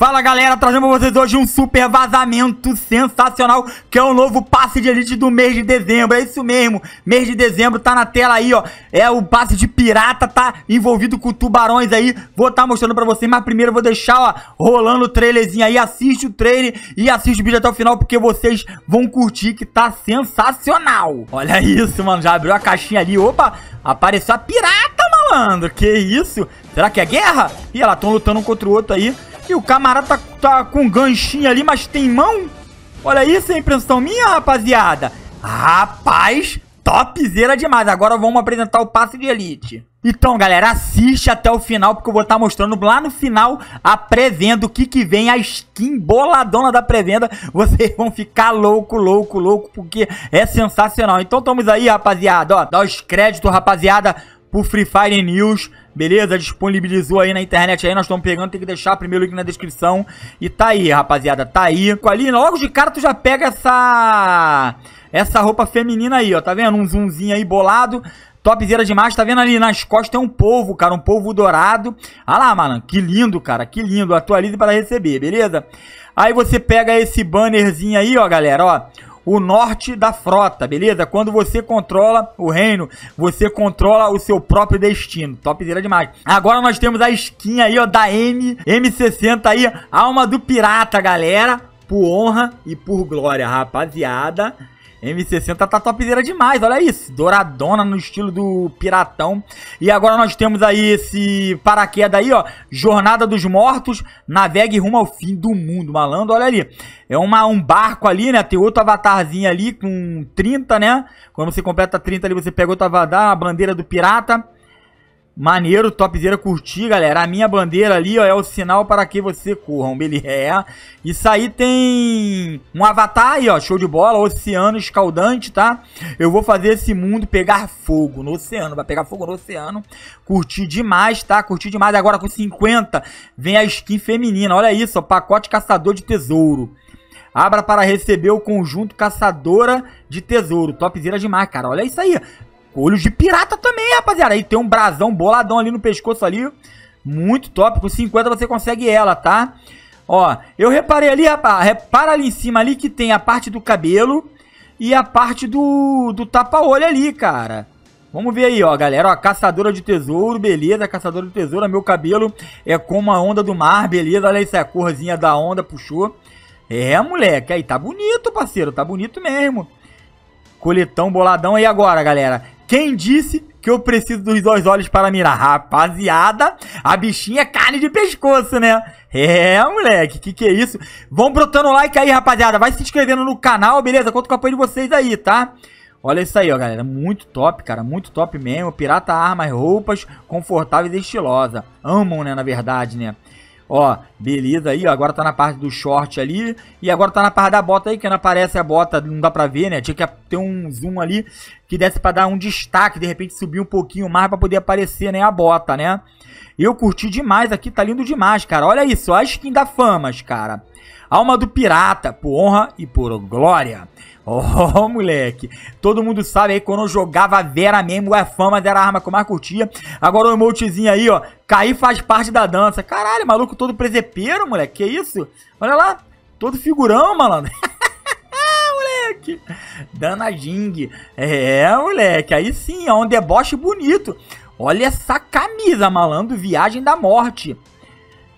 Fala galera, trazendo pra vocês hoje um super vazamento sensacional Que é o novo passe de elite do mês de dezembro, é isso mesmo Mês de dezembro, tá na tela aí ó É o passe de pirata, tá envolvido com tubarões aí Vou estar tá mostrando pra vocês, mas primeiro vou deixar ó Rolando o trailerzinho aí, assiste o trailer E assiste o vídeo até o final porque vocês vão curtir que tá sensacional Olha isso mano, já abriu a caixinha ali, opa Apareceu a pirata malandro, que isso Será que é guerra? Ih, elas estão lutando um contra o outro aí e o camarada tá, tá com um ganchinho ali, mas tem mão? Olha isso, é impressão minha, rapaziada. Rapaz, topzera demais. Agora vamos apresentar o passe de elite. Então, galera, assiste até o final, porque eu vou estar tá mostrando lá no final a pré-venda, o que que vem, a skin boladona da pré-venda. Vocês vão ficar louco, louco, louco, porque é sensacional. Então, estamos aí, rapaziada, ó, dá os créditos, rapaziada, pro Free Fire News beleza? Disponibilizou aí na internet aí, nós estamos pegando, tem que deixar primeiro link na descrição. E tá aí, rapaziada, tá aí. Ali, logo de cara tu já pega essa... Essa roupa feminina aí, ó, tá vendo? Um zoomzinho aí bolado. Topzera demais, tá vendo ali nas costas tem um povo cara, um povo dourado. Ah lá, malandro, que lindo, cara, que lindo. Atualize para receber, beleza? Aí você pega esse bannerzinho aí, ó, galera, ó o norte da frota, beleza? Quando você controla o reino, você controla o seu próprio destino. Topzera demais. Agora nós temos a skin aí, ó, da M, M60 aí, alma do pirata, galera. Por honra e por glória, rapaziada. M60 tá topzera demais, olha isso. Douradona no estilo do piratão. E agora nós temos aí esse paraquedas aí, ó. Jornada dos Mortos, navegue rumo ao fim do mundo, malandro. Olha ali. É uma, um barco ali, né? Tem outro avatarzinho ali com 30, né? Quando você completa 30 ali, você pega outro avatar, a bandeira do pirata. Maneiro, topzera, curti, galera. A minha bandeira ali, ó, é o sinal para que você corram, beleza? É. Isso aí tem um avatar aí, ó, show de bola, oceano escaldante, tá? Eu vou fazer esse mundo pegar fogo no oceano, vai pegar fogo no oceano. Curti demais, tá? Curti demais. Agora com 50 vem a skin feminina, olha isso, ó, pacote caçador de tesouro. Abra para receber o conjunto caçadora de tesouro. Topzera demais, cara. Olha isso aí. Olhos de pirata também, rapaziada. Aí tem um brasão boladão ali no pescoço ali. Muito top. Com 50 você consegue ela, tá? Ó, eu reparei ali, rapaz. Repara ali em cima ali que tem a parte do cabelo e a parte do, do tapa-olho ali, cara. Vamos ver aí, ó, galera. Ó, caçadora de tesouro, beleza. Caçadora de tesouro, meu cabelo é como a onda do mar, beleza. Olha isso, aí, a corzinha da onda, puxou. É, moleque, aí tá bonito, parceiro. Tá bonito mesmo. Coletão boladão aí agora, galera. Quem disse que eu preciso dos dois olhos para mirar? Rapaziada, a bichinha é carne de pescoço, né? É, moleque, que que é isso? Vão brotando like aí, rapaziada. Vai se inscrevendo no canal, beleza? Conto com o apoio de vocês aí, tá? Olha isso aí, ó, galera. Muito top, cara. Muito top mesmo. Pirata armas, roupas confortáveis e estilosa. Amam, né, na verdade, né? Ó, beleza aí, ó, agora tá na parte do short ali, e agora tá na parte da bota aí, que não aparece a bota, não dá pra ver, né? Tinha que ter um zoom ali que desse pra dar um destaque, de repente subir um pouquinho mais pra poder aparecer, né, a bota, né? Eu curti demais aqui, tá lindo demais, cara. Olha isso, ó, a skin da Famas, cara. Alma do pirata, por honra e por glória. Oh, moleque. Todo mundo sabe aí, quando eu jogava Vera mesmo, a é fama era a arma que eu mais curtia. Agora o emotezinho aí, ó. Cair faz parte da dança. Caralho, maluco todo presepeiro, moleque. Que isso? Olha lá. Todo figurão, malandro. moleque. Dana Jing. É, moleque. Aí sim, é um deboche bonito. Olha essa camisa, malandro. Viagem da morte.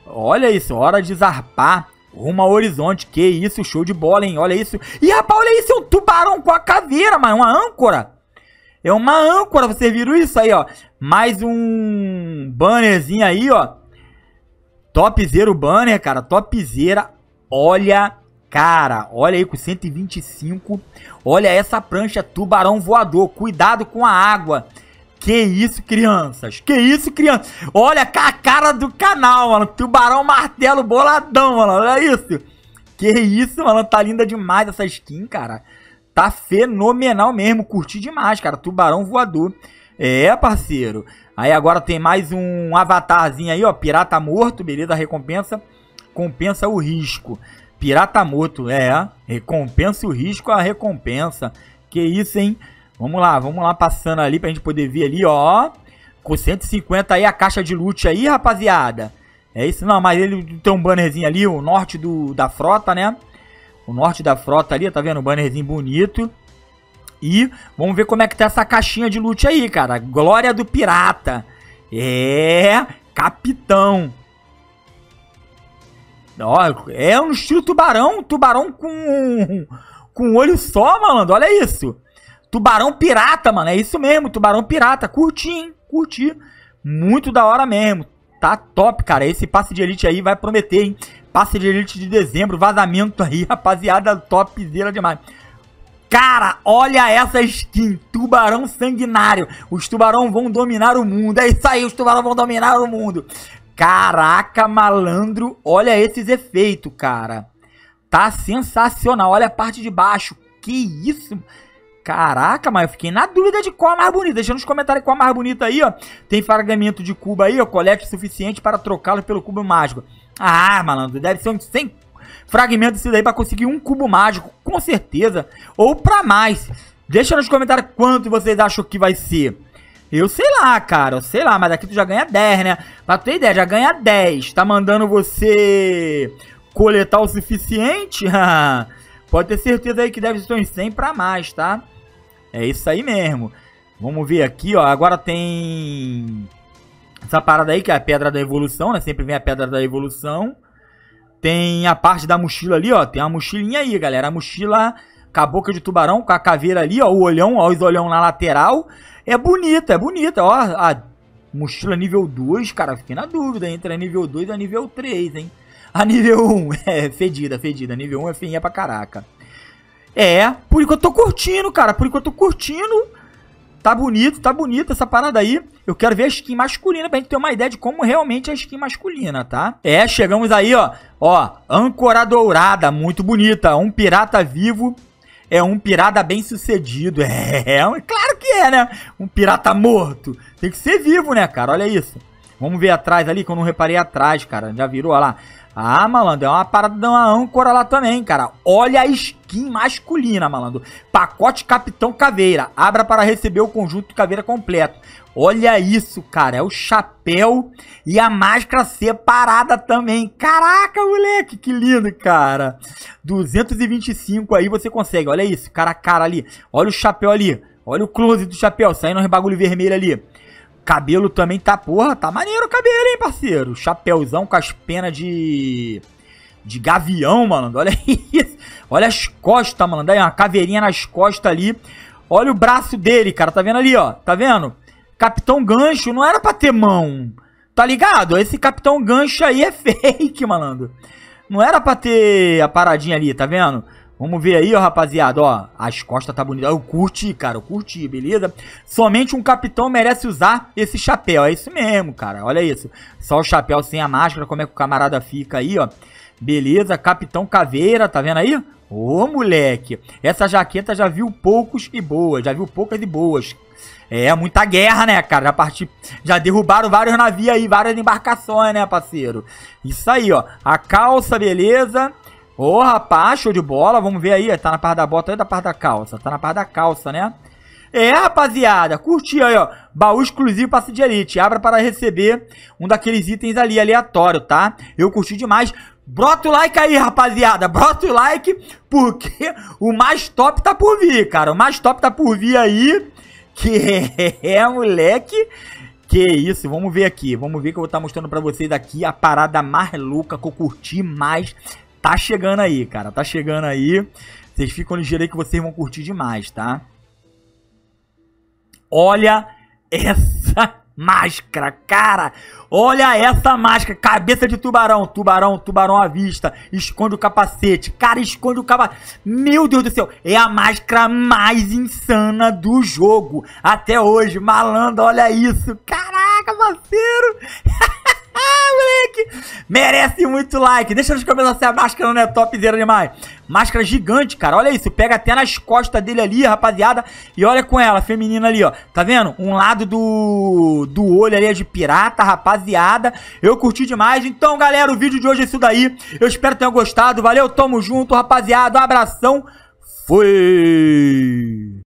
Olha isso, hora de zarpar. Rumo ao horizonte, que isso, show de bola, hein? Olha isso. E rapaz, olha isso, é um tubarão com a caveira, mano, é uma âncora. É uma âncora, vocês viram isso aí, ó. Mais um bannerzinho aí, ó. Topzera o banner, cara, topzera. Olha, cara, olha aí com 125. Olha essa prancha tubarão voador, cuidado com a água. Que isso, crianças? Que isso, crianças? Olha a cara do canal, mano. Tubarão martelo boladão, mano. Olha isso. Que isso, mano. Tá linda demais essa skin, cara. Tá fenomenal mesmo. Curti demais, cara. Tubarão voador. É, parceiro. Aí agora tem mais um avatarzinho aí, ó. Pirata morto, beleza? Recompensa. Compensa o risco. Pirata morto, é. Recompensa o risco, a recompensa. Que isso, hein? Vamos lá, vamos lá passando ali pra gente poder ver ali, ó. Com 150 aí a caixa de loot aí, rapaziada. É isso, não, mas ele tem um bannerzinho ali, o norte do, da frota, né? O norte da frota ali, tá vendo? Um bannerzinho bonito. E vamos ver como é que tá essa caixinha de loot aí, cara. Glória do pirata. É, capitão. Ó, é um estilo tubarão, tubarão com com olho só, malandro. Olha isso. Tubarão pirata, mano. É isso mesmo, tubarão pirata. Curti, hein? Curti. Muito da hora mesmo. Tá top, cara. Esse passe de elite aí vai prometer, hein? Passe de elite de dezembro, vazamento aí, rapaziada. Topzera demais. Cara, olha essa skin, tubarão sanguinário. Os tubarão vão dominar o mundo. É isso aí, os tubarão vão dominar o mundo. Caraca, malandro, olha esses efeitos, cara. Tá sensacional. Olha a parte de baixo. Que isso? Caraca, mas eu fiquei na dúvida de qual é a mais bonita. Deixa nos comentários qual é a mais bonita aí, ó. Tem fragmento de cubo aí, ó. Colete suficiente para trocá-los pelo cubo mágico. Ah, malandro, deve ser uns 100 fragmentos disso daí para conseguir um cubo mágico, com certeza. Ou para mais. Deixa nos comentários quanto vocês acham que vai ser. Eu sei lá, cara, sei lá, mas aqui tu já ganha 10, né? Pra ter ideia, já ganha 10. Tá mandando você coletar o suficiente? Pode ter certeza aí que deve ser uns 100 pra mais, tá? É isso aí mesmo. Vamos ver aqui, ó. Agora tem essa parada aí que é a pedra da evolução, né? Sempre vem a pedra da evolução. Tem a parte da mochila ali, ó. Tem a mochilinha aí, galera. A mochila com a boca de tubarão, com a caveira ali, ó. O olhão, ó. Os olhão na lateral. É bonita, é bonita, ó. A mochila nível 2, cara. Fiquei na dúvida entre a nível 2 e a nível 3, hein. A nível 1 é fedida, fedida. A nível 1 é feinha pra caraca. É, por enquanto eu tô curtindo, cara. Por enquanto eu tô curtindo. Tá bonito, tá bonito essa parada aí. Eu quero ver a skin masculina pra gente ter uma ideia de como realmente é a skin masculina, tá? É, chegamos aí, ó. Ó, âncora dourada, muito bonita. Um pirata vivo é um pirata bem sucedido. É, é, claro que é, né? Um pirata morto. Tem que ser vivo, né, cara? Olha isso. Vamos ver atrás ali, que eu não reparei atrás, cara. Já virou, olha lá. Ah, malandro, é uma parada de uma âncora lá também, cara. Olha a skin masculina, malandro. Pacote Capitão Caveira. Abra para receber o conjunto Caveira completo. Olha isso, cara. É o chapéu e a máscara separada também. Caraca, moleque, que lindo, cara. 225 aí você consegue. Olha isso, cara, cara ali. Olha o chapéu ali. Olha o close do chapéu, saindo um bagulho vermelho ali. Cabelo também tá, porra, tá maneiro o cabelo, hein, parceiro? Chapéuzão com as penas de. de gavião, malandro. Olha isso. Olha as costas, malandro. Aí, uma caveirinha nas costas ali. Olha o braço dele, cara. Tá vendo ali, ó? Tá vendo? Capitão Gancho não era pra ter mão. Tá ligado? Esse Capitão Gancho aí é fake, malandro. Não era pra ter a paradinha ali, tá vendo? Vamos ver aí, ó, rapaziada, ó. As costas tá bonita. Eu curti, cara, eu curti, beleza? Somente um capitão merece usar esse chapéu. É isso mesmo, cara. Olha isso. Só o chapéu sem a máscara, como é que o camarada fica aí, ó. Beleza, Capitão Caveira, tá vendo aí? Ô, moleque, essa jaqueta já viu poucos e boas, já viu poucas e boas. É, muita guerra, né, cara? Já, parti... já derrubaram vários navios aí, várias embarcações, né, parceiro? Isso aí, ó. A calça, beleza. Ô, oh, rapaz, show de bola. Vamos ver aí. Tá na parte da bota ou da parte da calça? Tá na parte da calça, né? É, rapaziada, curti aí, ó. Baú exclusivo passe de elite. Abra para receber um daqueles itens ali, aleatório, tá? Eu curti demais. Brota o like aí, rapaziada. Brota o like, porque o mais top tá por vir, cara. O mais top tá por vir aí. Que é, moleque. Que isso, vamos ver aqui. Vamos ver que eu vou estar tá mostrando pra vocês aqui a parada mais louca que eu curti mais Tá chegando aí, cara. Tá chegando aí. Vocês ficam ligeiros aí que vocês vão curtir demais, tá? Olha essa máscara, cara! Olha essa máscara! Cabeça de tubarão, tubarão, tubarão à vista. Esconde o capacete, cara, esconde o capacete. Meu Deus do céu, é a máscara mais insana do jogo até hoje. Malandro, olha isso! Caraca, parceiro! moleque! Merece muito like. Deixa nos comentários se a máscara não é topzera demais. Máscara gigante, cara. Olha isso. Pega até nas costas dele ali, rapaziada. E olha com ela, feminina ali, ó. Tá vendo? Um lado do, do olho ali é de pirata, rapaziada. Eu curti demais. Então, galera, o vídeo de hoje é isso daí. Eu espero que tenham gostado. Valeu, tamo junto, rapaziada. Um abração. Fui!